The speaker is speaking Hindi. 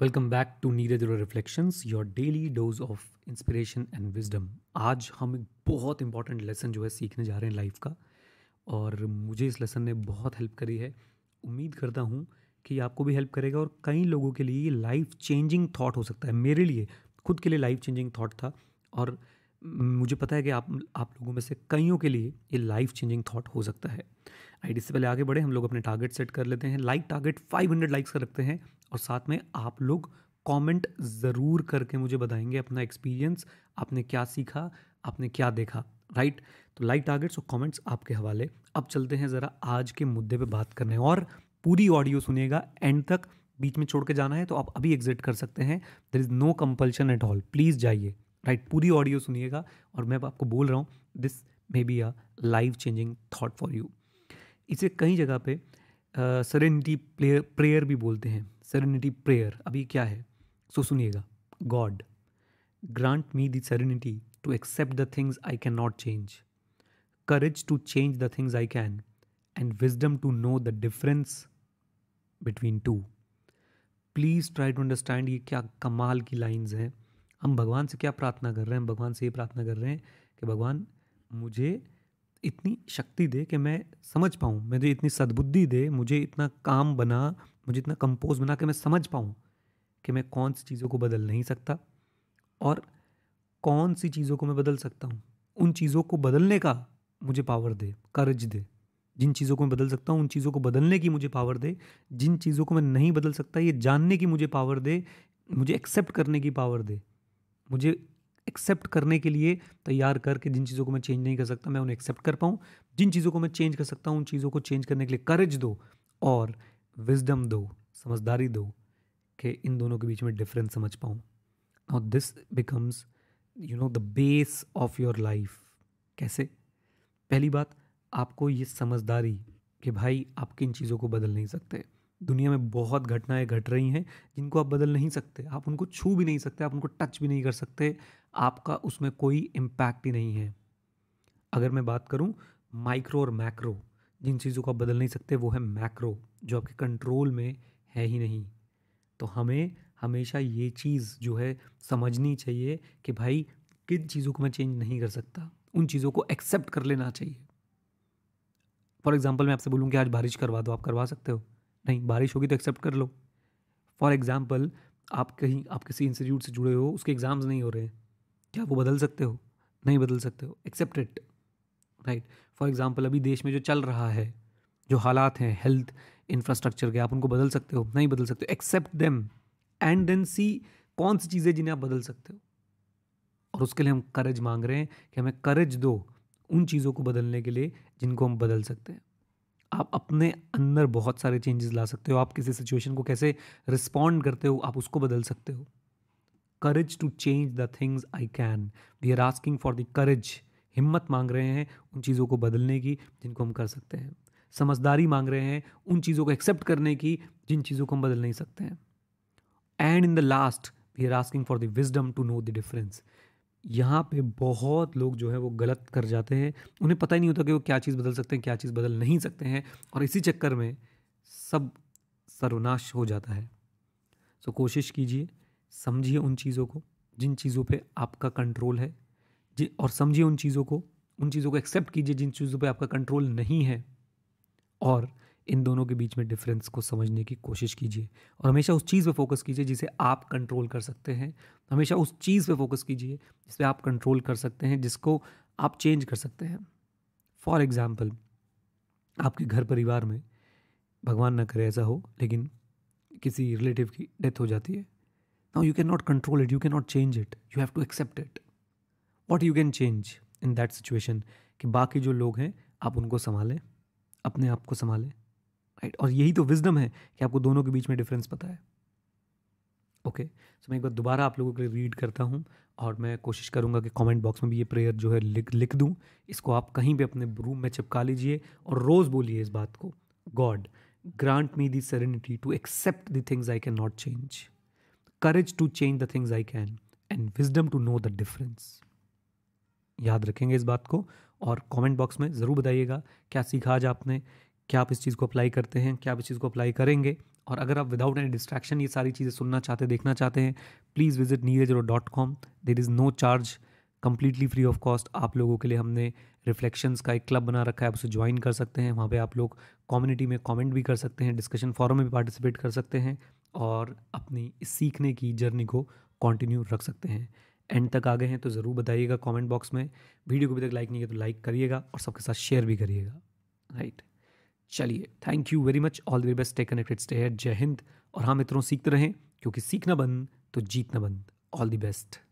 Welcome back to Neeraj reflections your daily dose of inspiration and wisdom आज हम एक बहुत इंपॉर्टेंट लेसन जो है सीखने जा रहे हैं लाइफ का और मुझे इस लेसन ने बहुत हेल्प करी है उम्मीद करता हूँ कि आपको भी हेल्प करेगा और कई लोगों के लिए ये लाइफ चेंजिंग थाट हो सकता है मेरे लिए खुद के लिए लाइफ चेंजिंग थाट था और मुझे पता है कि आप आप लोगों में से कईयों के लिए ये लाइफ चेंजिंग थाट हो सकता है आइडिया से पहले आगे बढ़े हम लोग अपने टारगेट सेट कर लेते हैं लाइक टारगेट 500 लाइक्स का रखते हैं और साथ में आप लोग कमेंट ज़रूर करके मुझे बताएंगे अपना एक्सपीरियंस आपने क्या सीखा आपने क्या देखा राइट तो लाइक टारगेट्स और कमेंट्स आपके हवाले अब चलते हैं ज़रा आज के मुद्दे पे बात करने और पूरी ऑडियो सुनिएगा एंड तक बीच में छोड़ के जाना है तो आप अभी एग्जिट कर सकते हैं there is no compulsion at all please जाइए राइट पूरी ऑडियो सुनिएगा और मैं आपको बोल रहा हूँ this may be a life changing thought for you इसे कई जगह पे सरेनिटी प्रेयर भी बोलते हैं सेरेनिटी प्रेयर अभी क्या है सो सुनिएगा गॉड ग्रांट मी दरिनिटी serenity to accept the things I can not change courage to change the things I can and wisdom to know the difference between two please try to understand ये क्या कमाल की लाइन्स हैं हम भगवान से क्या प्रार्थना कर रहे हैं हम भगवान से ये प्रार्थना कर रहे हैं कि भगवान मुझे इतनी शक्ति दे कि मैं समझ पाऊँ मुझे इतनी सद्बुद्धि दे मुझे इतना काम बना मुझे इतना कंपोज बना कि मैं समझ पाऊँ कि मैं कौन सी चीज़ों को बदल नहीं सकता और कौन सी चीज़ों को मैं बदल सकता हूँ उन चीज़ों को बदलने का मुझे पावर दे कर्ज दे जिन चीज़ों को मैं बदल सकता हूँ उन चीज़ों को बदलने की मुझे पावर दे जिन चीज़ों को मैं नहीं बदल सकता ये जानने की मुझे पावर दे मुझे एक्सेप्ट करने की पावर दे मुझे एक्सेप्ट करने के लिए तैयार करके जिन चीज़ों को मैं चेंज नहीं कर सकता मैं उन्हें एक्सेप्ट कर पाऊँ जिन चीज़ों को मैं चेंज कर सकता हूँ उन चीज़ों को चेंज करने के लिए करेज दो और विजडम दो समझदारी दो कि इन दोनों के बीच में डिफरेंस समझ पाऊँ और this becomes you know the base of your life कैसे पहली बात आपको ये समझदारी कि भाई आप किन चीज़ों को बदल नहीं सकते दुनिया में बहुत घटनाएं घट रही हैं जिनको आप बदल नहीं सकते आप उनको छू भी नहीं सकते आप उनको टच भी नहीं कर सकते आपका उसमें कोई इम्पैक्ट ही नहीं है अगर मैं बात करूँ माइक्रो और मैक्रो जिन चीज़ों को आप बदल नहीं सकते वो है मैक्रो जो आपके कंट्रोल में है ही नहीं तो हमें हमेशा ये चीज़ जो है समझनी चाहिए कि भाई किन चीज़ों को मैं चेंज नहीं कर सकता उन चीज़ों को एक्सेप्ट कर लेना चाहिए फॉर एग्ज़ाम्पल मैं आपसे बोलूँ कि आज बारिश करवा दो आप करवा सकते हो नहीं बारिश होगी तो एक्सेप्ट कर लो फॉर एग्ज़ाम्पल आप कहीं आप किसी इंस्टीट्यूट से जुड़े हो उसके एग्ज़ाम्स नहीं हो रहे हैं क्या वो बदल सकते हो नहीं बदल सकते हो accept it right for example अभी देश में जो चल रहा है जो हालात हैं हेल्थ इंफ्रास्ट्रक्चर के आप उनको बदल सकते हो नहीं बदल सकते हो accept them and then see कौन सी चीज़ें जिन्हें आप बदल सकते हो और उसके लिए हम करज मांग रहे हैं कि हमें करज दो उन चीज़ों को बदलने के लिए जिनको हम बदल सकते हैं आप अपने अंदर बहुत सारे चेंजेस ला सकते हो आप किसी सिचुएशन को कैसे रिस्पॉन्ड करते हो आप उसको बदल सकते हो courage to change the things I can we are asking for the courage हिम्मत मांग रहे हैं उन चीज़ों को बदलने की जिनको हम कर सकते हैं समझदारी मांग रहे हैं उन चीज़ों को एक्सेप्ट करने की जिन चीज़ों को हम बदल नहीं सकते हैं and in the last we are asking for the wisdom to know the difference यहाँ पे बहुत लोग जो है वो गलत कर जाते हैं उन्हें पता ही नहीं होता कि वो क्या चीज़ बदल सकते हैं क्या चीज़ बदल नहीं सकते हैं और इसी चक्कर में सब सर्वनाश हो जाता है सो कोशिश कीजिए समझिए उन चीज़ों को जिन चीज़ों पे आपका कंट्रोल है जी और समझिए उन चीज़ों को उन चीज़ों को एक्सेप्ट कीजिए जिन चीज़ों पे आपका कंट्रोल नहीं है और इन दोनों के बीच में डिफरेंस को समझने की कोशिश कीजिए और हमेशा उस चीज़ पे फोकस कीजिए जिसे आप कंट्रोल कर सकते हैं हमेशा उस चीज़ पे फोकस कीजिए जिस पर आप कंट्रोल कर सकते हैं जिसको आप चेंज कर सकते हैं फॉर एग्ज़ाम्पल आपके घर परिवार में भगवान ना करे ऐसा हो लेकिन किसी रिलेटिव की डेथ हो जाती है now you can not control it you can not change it you have to accept it what you can change in that situation कि बाकी जो लोग हैं आप उनको संभालें अपने आप को संभालें राइट और यही तो विजडम है कि आपको दोनों के बीच में डिफरेंस पता है ओके okay. सो so, मैं एक बार दोबारा आप लोगों के लिए रीड करता हूँ और मैं कोशिश करूँगा कि कमेंट बॉक्स में भी ये प्रेयर जो है लिख लिख दूँ इसको आप कहीं भी अपने रूम में चिपका लीजिए और रोज़ बोलिए इस बात को God grant me the serenity to accept the things I can not change courage to change the things I can and wisdom to know the difference याद रखेंगे इस बात को और कमेंट बॉक्स में ज़रूर बताइएगा क्या सीखा आज आपने क्या आप इस चीज़ को अप्लाई करते हैं क्या आप इस चीज़ को अप्लाई करेंगे और अगर आप विदाउट एनी डिस्ट्रैक्शन ये सारी चीज़ें सुनना चाहते हैं देखना चाहते हैं प्लीज़ विजिट नीरज रो dot com there is no charge completely free of cost आप लोगों के लिए हमने रिफ्लेक्शंस का एक क्लब बना रखा है आप उसे ज्वाइन कर सकते हैं वहाँ पे आप लोग कम्युनिटी में कमेंट भी कर सकते हैं डिस्कशन फॉरम में भी पार्टिसिपेट कर सकते हैं और अपनी इस सीखने की जर्नी को कंटिन्यू रख सकते हैं एंड तक आ गए हैं तो ज़रूर बताइएगा कमेंट बॉक्स में वीडियो को अभी तक लाइक नहीं किया तो लाइक करिएगा और सबके साथ शेयर भी करिएगा राइट चलिए thank you very much all the best take connected stay जय हिंद और हाँ मित्रों सीखते रहें क्योंकि सीखना बंद तो जीतना बंद ऑल द बेस्ट